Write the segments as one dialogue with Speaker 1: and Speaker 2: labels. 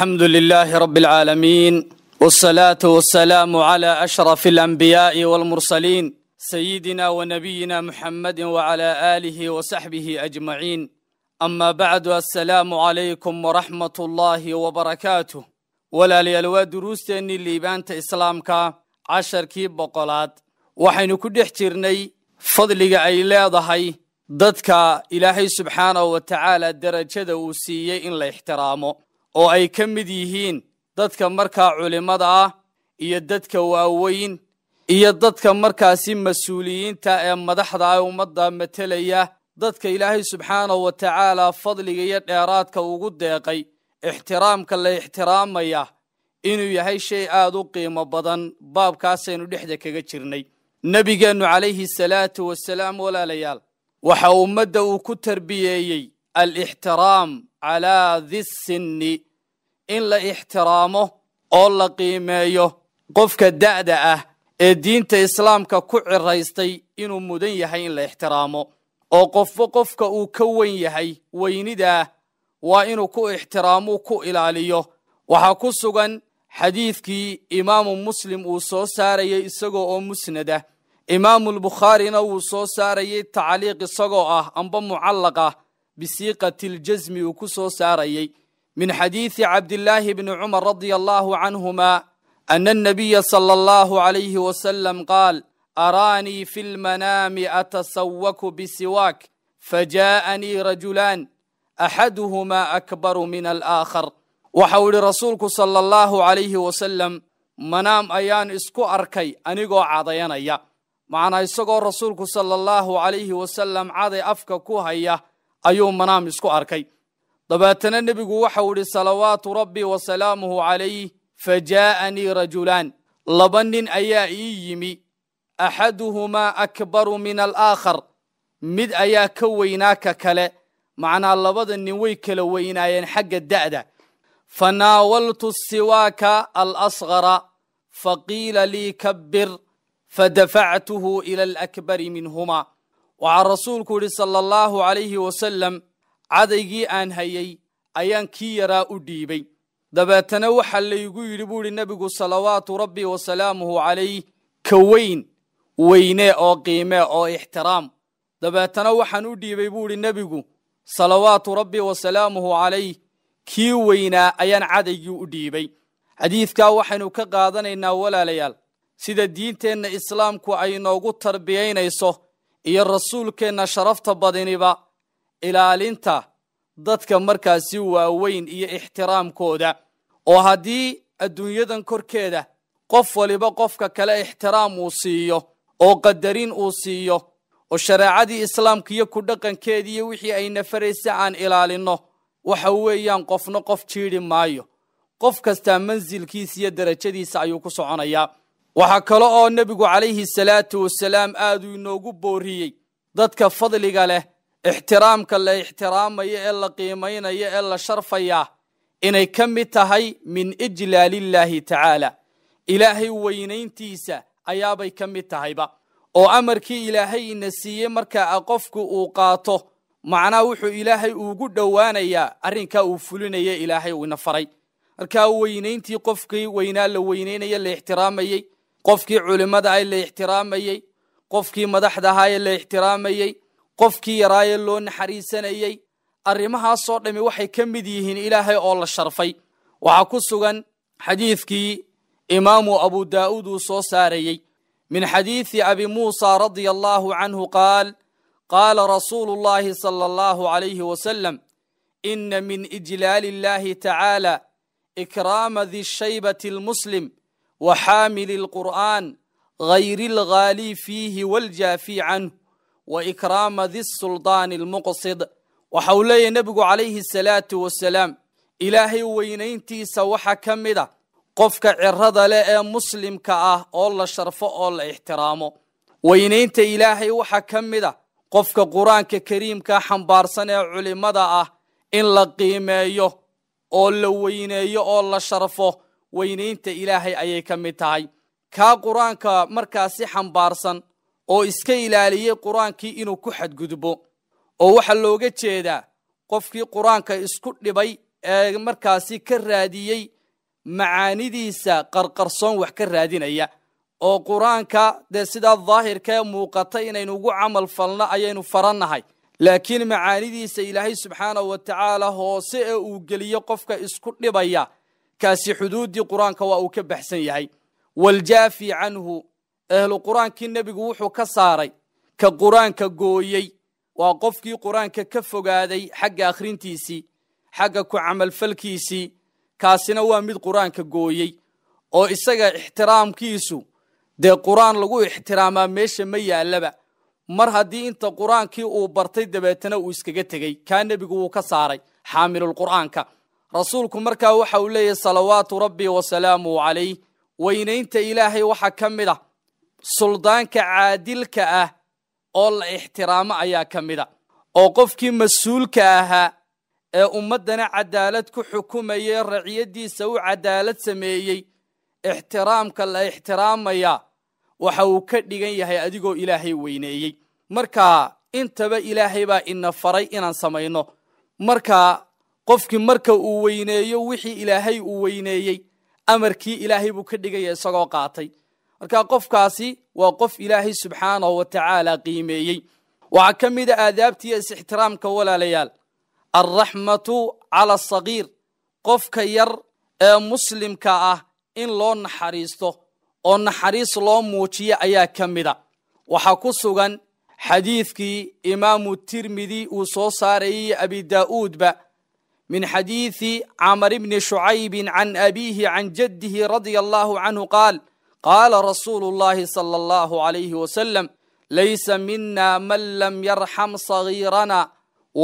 Speaker 1: الحمد لله رب العالمين والصلاة والسلام على أشرف الأنبياء والمرسلين سيدنا ونبينا محمد وعلى آله وصحبه أجمعين أما بعد السلام عليكم ورحمة الله وبركاته ولا ليلوا دروستين الليبان إسلامك عشر كي بقولات waxaynu ku dhex jirnay fadliga ay leedahay dadka ilaahay subxaanahu wa tacaala derajada uu siiyey in la ixtiraamo oo ay ka mid yihiin dadka markaa culimmada ah iyo dadka waaweyn iyo dadka markaasi mas-uuliyiinta ee madaxda ah ummadda matelaya dadka ilaahay subxaanahu wa tacaala fadliga iyo dheeraadka ugu deeqay ixtiraamka la ixtiraamaya inuu yahay shay aad u qiimo badan baabkaasaynu dhexda kaga jirnay nebigeennu calayhi salaatu wasalaam walaalayaal waxaa ummadda uu ku tarbiyeeyey alixtiraam calaa di sinni in la ixtiraamo oo la qiimeeyo qofka da'da ah ee diinta islaamka ku ciraystay inuu mudan yahay in la ixtiraamo oo qofba qofka uu ka weyn yahay weynidaa waa inuu ku ixtiraamuu ku ilaaliyo waxaa ku sugan xadiidkii imaamu muslim uu soo saarayay isagoo oo musnad ah imaamulbukhaarina wuu soo saarayay tacliiq isagoo ah amba mucallaq ah bisiiqati ljasmi uu ku soo saarayey min xadiidi cabdilaahi bni cumar radia allaahu canhumaa ana annabiya sala allahu alayhi wasalam qaal araanii fi lmanaami atasawaku bisiwaak fajaa'anii rajulaan axaduhumaa akbaru min alaakhar waxa uu idhi rasuulku sala allahu alayhi wasalam manaam ayaan isku arkay anigoo cadaynaya macnaa isagoo rasuulku sala allahu alayhi wasalam caday afka ku haya ayuu manaam isku arkay dabeetana nebigu waxau idhi salawaatu rabbi wa salaamuhu calayh fa rajulaan laba nin ayaa ii yimi axaduhumaa akbaru min alaakhar mid ayaa ka weynaa ka kale macnaa labada nin way kala weynaayeen xagga da'da fa naawaltu siwaaka alasghara fa qiila lii kabbir fa dafactuhu ila alakbari minhumaa waxaa rasuulku yidhi sala allaahu calayhi wasalam cadaygii aan hayey ayaan kii yaraa u dhiibay dabeetana waxaa laygu yidhi buu idhi nebigu salawaatu rabbi wasalaamuhu calayh ka weyn weynee oo qiimee oo ixtiraam dabeetana waxaan u dhiibay buu idhi nebigu salawaatu rabbi wasalaamuhu calayh kii weynaa ayaan cadaygii u dhiibay xadiidkaa waxaynu ka qaadanaynaa walaalayaal sida diinteenna islaamku ay noogu tarbiyaynayso iyo rasuulkeenna sharafta badiniba ilaalinta dadka markaasi waaweyn iyo ixtiraamkooda oo haddii adduunyadan korkeeda qof waliba qofka kale ixtiraam uu siiyo oo qadarin uu siiyo oo shareecadii islaamka iyo ku dhaqankeedii iyo wixii ayna faraysa aan ilaalinno waxa weeyaan qofna qof jiidhi maayo qof kastaa mansilkiisa iyo darajadiisa ayuu ku soconayaa waxaa kale oo nebigu calayhi salaatu wasalaam aad aaduu inoogu booriyey dadka fadliga leh ixtiraamka la ixtiraamaya ee la qiimaynaya ee la sharfaya inay ka mid tahay min ijlaalillaahi tacaala ilaahay weynayntiisa ayaabay ka mid tahayba oo amarkii ilaahay ina siiyey marka qofku uu qaato macnaha wuxuu ilaahay ugu dhowaanayaa arrinkaa uu fulinaya ilaahay uu ina faray markaa weynayntii qofkii weynaa la weynaynaya la ixtiraamayay qofkii culimada ay la ixtiraamayey qofkii madaxdahaye la ixtiraamayey qofkii yaraaye loo naxariisanayey arrimahaasoo dhammi waxay ka mid yihiin ilaahay oo la sharfay waxaa ku sugan xadiidkii imaamu abu daa'uud uu soo saarayey min xadiidi abi muusa radia allaahu canhu qaal qaala rasuulu llaahi sala allahu alayhi wasalam ina min ijlaali illaahi tacaala ikraama di shaybati almuslim وxاmل القرآن غyr الغاalي فيhi والjاaفي عnه وإkrاma di السuلطاn المqصd waxa uu leeyahy nebigu calayhi الsalaaةu wasalaam ilaahay weynayntiisa waxa ka mid a ah qofka cirada leh ee muslimka ah oo la sharfo oo la ixtiraamo weynaynta ilaahay waxa ka mid a ah qofka qur-aanka kariimka xambaarsan ee culimada ah in la qiimeeyo oo la weyneeyo oo la sharfo weynaynta ilaahay ayay ka mid tahay kaa qur-aanka markaasi xambaarsan oo iska ilaaliyey qur-aankii inuu ku xadgudbo oo waxaa looga jeedaa qofkii qur-aanka isku dhibay ee markaasi ka raadiyey macaanidiisa qarqarsoon wax ka raadinaya oo qur-aanka dee sidaa daahirkee muuqata inaynu ugu camal falno ayaynu farannahay laakiin macaanidiisa ilaahay subxaanahu wa tacaala hoose ee uu geliyo qofka isku dhibaya kaasi xuduuddii qur-aanka waa uu ka baxsan yahay waljaafi canhu ehlu qur-aankii nebigu wuxuu ka saaray ka qur-aanka gooyey waa qofkii qur-aanka ka fogaaday xagga akhrintiisii xagga ku camalfalkiisii kaasina waa mid qur-aanka gooyey oo isaga ixtiraamkiisu dee qur-aan lagu ixtiraamaa meesha ma yaallaba mar haddii inta qur-aankii uu bartay dabeetana uu iskaga tegey kaa nebigu wuu ka saaray xaamilulqur'aanka rasuulku markaa waxa uu leeyahy salawaatu rabbi wasalaamu calayh weynaynta ilaahay waxaa ka mid ah suldaanka caadilka ah oo la ixtiraamo ayaa ka mid a ah. oo qofkii mas-uulka ahaa ee ummaddana cadaalad ku xukumayay raciyaddiisa u cadaalad sameeyey ixtiraamka la ixtiraamayaa waxa uu ka dhigan yahay adigoo ilaahay weyneeyey markaa intaba ilaahay baa ina faray inaan samayno markaa qofkii marka uu weyneeyo wixii ilaahay uu weyneeyey amarkii ilaahay buu ka dhigaya isagoo qaatay marka qofkaasi waa qof ilaahay subxaanahu wa tacaala qiimeeyey waxaa ka mid mida aadaabtiiyo is-ixtiraamka walaalayaal alraxmatu cala asagiir qofka yar ee muslimka ah in loo naxariisto oo naxariis loo muujiyo ayaa ka mid a waxaa ku sugan xadiidkii imaamu tirmidi uu soo saarayay iyo abi daa'uudba min xadiidi camr bni shucaybin can abiihi can jaddihi radia allahu canhu qaal qaala rasuulu llahi sala allahu alayhi wasalam laysa mina man lam yarxam sagiirana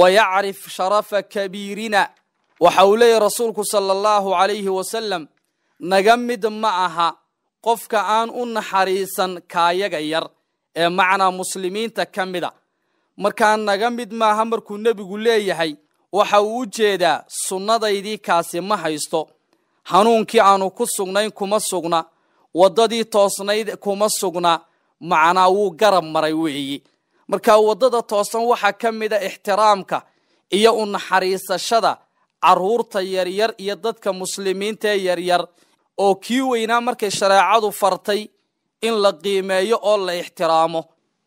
Speaker 1: wayacrif sharafa kabiirina waxa uu leeyahy rasuulku sala allahu alayhi wasalam naga mid ma aha qofka aan u naxariisan kaayaga yar ee macnaa muslimiinta ka mid a markaa naga mid maaha markuu nebigu leeyahay waxa uu u jeedaa sunnadaydii kaasi ma haysto hanuunkii aanu ku sugnayn kuma sugna waddadii toosnayd kuma sugna macnaa wuu garab maray weeyi markaa waddada toosan waxaa ka mid a ixtiraamka iyo unaxariisashada carruurta yaryar iyo dadka muslimiinta ee yaryar oo kii weynaa markay shareecadu fartay in la qiimeeyo oo la ixtiraamo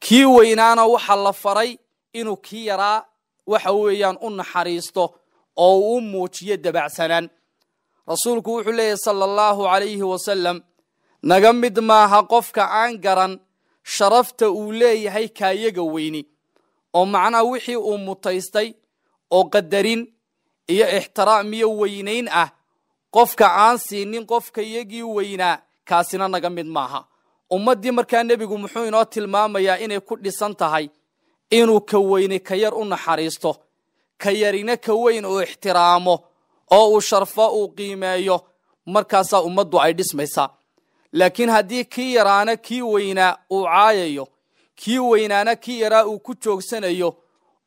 Speaker 1: kii weynaana waxaa la faray inuu kii yaraa waxa weeyaan u naxariisto oo uu u muujiyo dabacsanaan rasuulku wuxuu leeyahy sala allahu calayhi wasalam naga mid maaha qofka aan garan sharafta uu leeyahay kaayaga weyni oo macnaha wixii uu mutaystay oo qadarin iyo ixtiraam iyo weynayn ah qofka aan siinin qofka iyagii weynaa kaasina naga mid maaha ummaddii markaa nebigu muxuu inoo tilmaamayaa inay ku dhisan tahay inuu ka weyni ka yar u naxariisto ka yarina ka weyn uu ixtiraamo oo uu sharfo uu qiimeeyo markaasaa ummaddu ay dhismaysaa laakiin haddii kii yaraana kii weynaa uu caayayo kii weynaana kii yaraa uu ku joogsanayo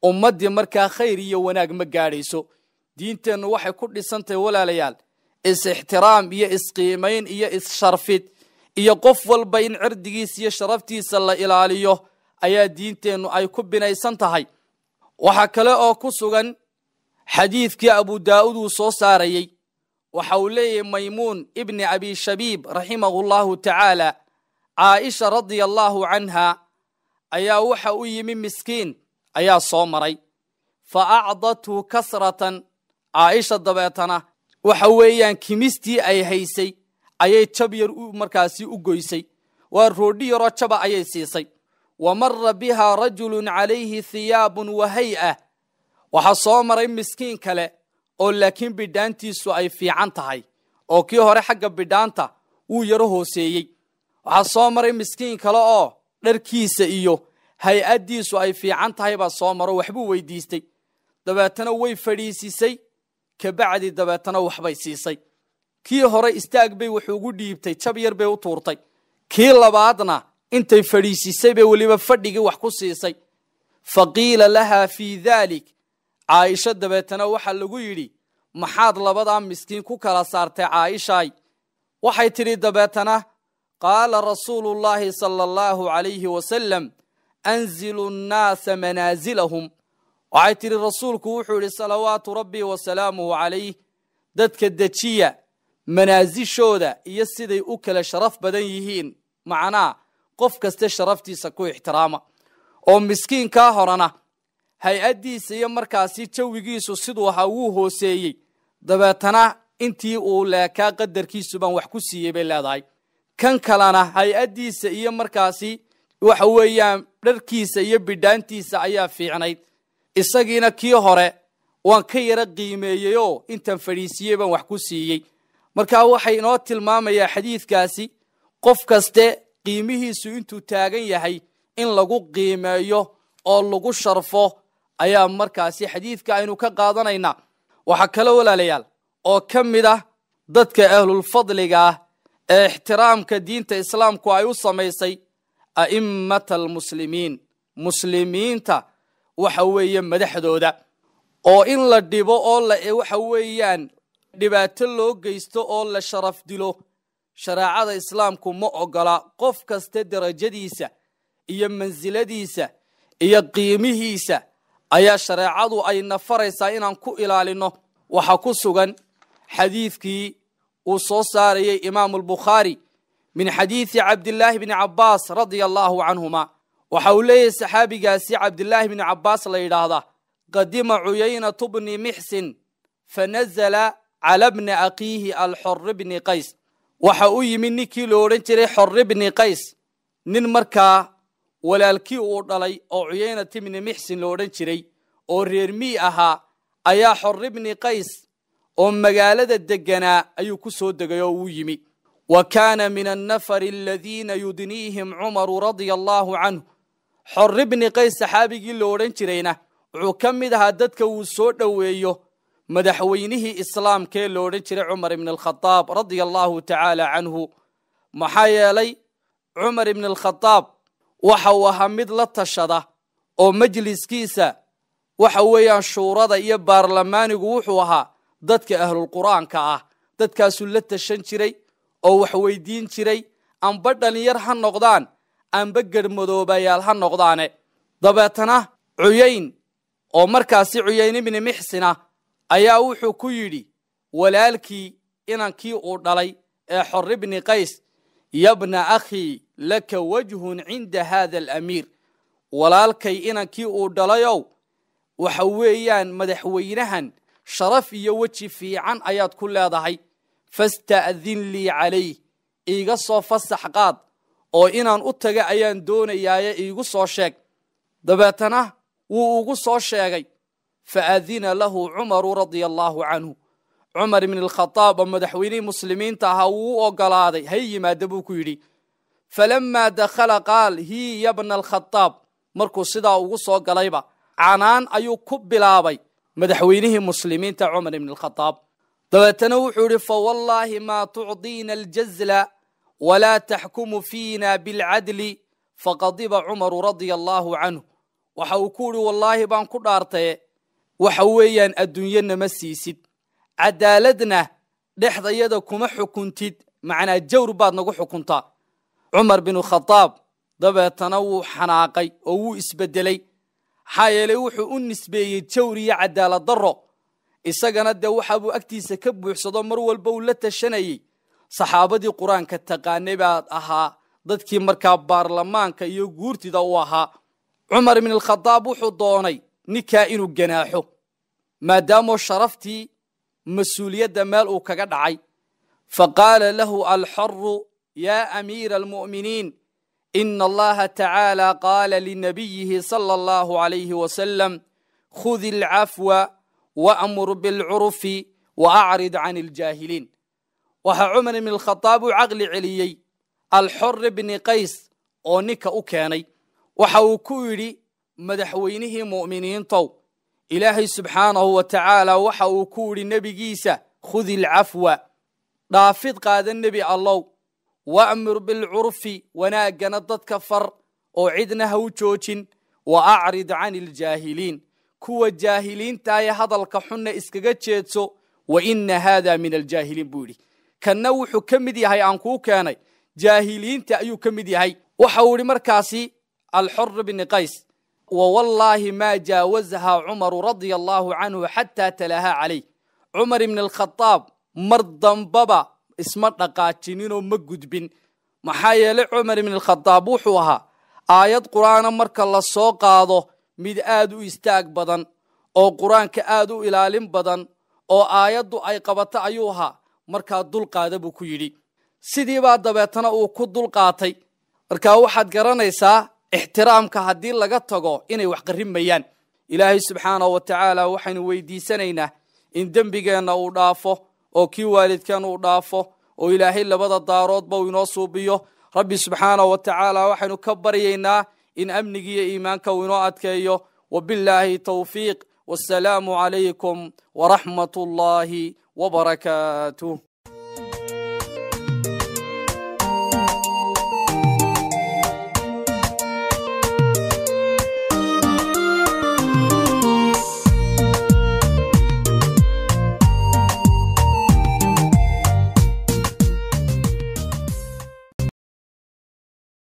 Speaker 1: ummaddii markaa khayr iyo wanaag ma gaadhayso diinteennu waxay ku dhisantahay walaalayaal is-ixtiraam iyo isqiimayn iyo is-sharfid iyo qof walba in cirdigiisa iyo sharaftiisa la ilaaliyo ayaa diinteennu ay ku binaysan tahay waxaa kale oo ku sugan xadiidkii abu daa'uud uu soo saarayey waxa uu leeyahay maymuun ibni abi shabiib raximahu tacaala caaisha radia allaahu canhaa ayaa waxa u yimi miskiin ayaa soo maray fa acdathu kasratan caaisha dabeetana waxa weeyaan kimistii ay haysay ayay jab yar markaasi u goysay waa roodhi yaroo jaba ayay siisay wa mara bihaa rajulun calayhi thiyaabun a waxaa soo maray miskiin kale oo laakiin bidhaantiisu ay fiican tahay oo kii hore xagga bidhaanta wuu yaro hooseeyey waxaa soo maray miskiin kale oo dharkiisa iyo hay-addiisu ay fiican tahay baa soo maro waxbuu weydiistay dabeetana way fadhiisisay kabacdi dabeetana waxbay siisay kii hore istaag bay wuxuugu dhiibtay jab yar bay u tuurtay kii labaadna intay fadhiisisay bay weliba fadhigii wax ku siisay fa qiila lahaa fii daalik caaisho dabeetana waxaa lagu yidhi maxaad labadaa miskiin ku kala saartay caaishaay waxay tidhi dabeetana qaala rasuulu llaahi sala allahu calayhi wasalam anzilu nnaasa manaasilahum waxay tidhi rasuulku wuxuu yidhi salawaatu rabbii wasalaamuhu calayh dadka dejiya manaasishooda iyo siday u kala sharaf badan yihiin macnaa qof kasta sharaftiisa ku ixtiraama oo miskiinkaa horena hay-addiisa iyo markaasi jawigiisu siduu ahaa wuu hooseeyey dabeetana intii uu leekaa qadarkiisubaan wax ku siiyey bay leedahay kan kalena hay-addiisa iyo markaasi waxa weeyaan dharkiisa iyo bidhaantiisa ayaa fiicnayd isagiina kii hore waan ka yara qiimeeyey oo intaan fadhiisiiyey baan wax ku siiyey markaa waxay inoo tilmaamayaa xadiidkaasi qof kaste qiimihiisu intuu taagan yahay in lagu qiimeeyo oo lagu sharfo ayaa markaasi xadiidka aynu ka qaadanaynaa waxaa kalo walaalayaal oo ka mid ah dadka ahlulfadliga ah ee ixtiraamka diinta islaamku ay u samaysay a'immata almuslimiin muslimiinta waxa weeye madaxdooda oo in la dhibo oo la waxa weeyaan dhibaato loo geysto oo la sharaf dilo shareecada islaamku ma ogola qof kasta derajadiisa iyo mansiladiisa iyo qiimihiisa ayaa shareecadu ay na faraysaa inaan ku ilaalinno waxaa ku sugan xadiidkii uu soo saarayay imaamu albukhaari min xadiidi cabdillaahi bni cabbaas radia allaahu canhuma waxa uu leeyahay saxaabigaasi cabdillaahi bni cabbaas la yidhaahdaa qadima cuyaynatu bni mixsin fa nazala cala bni akhiihi alxor bni qays waxa u yimid ninkii la odhan jiray xorri bni qays nin markaa walaalkii uu dhalay oo cuyeynat ibni mixsin la odhan jiray oo reer mii ahaa ayaa xorri bni qays oo magaalada deganaa ayuu ku soo degay oo uu yimi wa kaana min annafari aladiina yudniihim cumaru radia allaahu canhu xorri bni qays saxaabigii la odhan jirayna wuxuu ka mid ahaa dadka uu soo dhoweeyo madaxweynihii islaamkaee la odhan jiray cumar ibn alkhadaab radia tacaala canhu maxaa yeelay cumar ibn alkhadaab waxa uu ahaa mid la tashada oo majliskiisa waxa weeyaan shuurada iyo baarlamaanigu wuxuu ahaa dadka ahlulqur'aanka ah dadkaasuu la tashan jiray oo waxweydiin jiray amba dhallinyar ha noqdaan amba garmadoobayaal ha noqdaane dabeetana cuyayn oo markaasi cuyayn ibni mixsina ah, ayaa wuxuu ku yidhi walaalkii inankii uu dhalay ee xor ibni qays yabna akhii laka wajhun cinda haada alamiir walaalkay inankii uu dhalayow waxa weeyaan madaxweynahan sharaf iyo weji fiican ayaad ku leedahay fasta'din lii calayh iiga soo fasax qaad oo inaan u taga ayaan doonayaaye iigu soo sheeg dabeetana wuu ugu soo sheegay faadina lahu cumaru radia allaahu canhu cumar ibn alkhaaab oo madaxweynihii muslimiinta ahaa wuu u ogolaaday hay yimaada buu ku yidhi falamaa dakhala qaal hiya bna alkhadaab markuu sidaa ugu soo galayba canaan ayuu ku bilaabay madaxweynihii muslimiinta cumar ibn alkhaaab dabeetana wuxuu yidhi fa fawallaahi maa tucdiina aljazla walaa taxkumu fiina bilcadli faqadiba cumaru radia allaahu canhu waxa uu ku yidhi wallaahi baan ku dhaartaye waxa weeyaan adduunyana ma siisid cadaaladna dhexdayada kuma xukuntid macnaa jawr baad nagu xukuntaa cumar binu khadaab dabeetana wuu xanaaqay oo wuu isbeddelay maxaa yeelay wuxuu u nisbeeyey jawr iyo cadaalad darro isagana dee waxaabuu agtiisa ka buuxsado mar walba uu la tashanayey saxaabadii qur-aanka taqaanay baad ahaa dadkii markaa baarlamaanka iyo guurtida u ahaa cumar binu khadaab wuxuu doonay ninkaa inuu ganaaxo maadaamoo sharaftii mas-uuliyadda meel uu kaga dhacay fa qaala lahu alxaru yaa amiira almu'miniin ina allaha tacaala qaala linabiyihi sala allahu alayhi wasalam khudi alcafwa waamur bilcurfi waacrid can aljaahiliin waxaa cumar ibn alkhadaab u caqli celiyey alxor bni qays oo ninka u keenay waxa uu ku yidhi madaxweynihii mu'miniintow ilaahay subxaanahu wa tacaala waxa uu ku idhi nebigiisa khudi ilcafwa dhaafid qaada nebi allow wa'mur bilcurfi wanaaggana dadka far oo cidna ha u joojin wa acrid can iljaahiliin kuwa jaahiliinta ee hadalka xunna iskaga jeedso wa inna haada min aljaahiliin buu yidhi kanna wuxuu ka mid yahay aan kuu keenay jaahiliinta ayuu ka mid yahay waxa uu yidhi markaasi alxor bni qays wwallaahi maa jaawazahaa cumaru radia allaahu canhu xataa talahaa calay cumar ibni alkhadaab mar dambaba isma dhaqaajininoo ma gudbin maxaa yeelay cumar ibni alkhadaab wuxuu ahaa aayad qur'aana marka la soo qaado mid aad u istaag badan oo qur-aanka aad u ilaalin badan oo aayaddu ay qabato ayuu ahaa markaa dulqaada buu ku yidhi sidii baa dabeetana uu ku dulqaatay markaa waxaad garanaysaa ixtiraamka haddii laga tago inay wax qarimayaan ilaahay subxaana wa tacaala waxaynu weydiisanaynaa in dembigeenna uu dhaafo oo kii waalidkeen uu dhaafo oo ilaahay labada daaroodba uu inoo suubiyo rabbi subxaana wa tacaala waxaynu ka baryaynaa in amnigiiyo iimaanka uu inoo adkeeyo wabilaahi towfiiq wasalaamu calaykum waraxmat ullaahi wabarakaatuh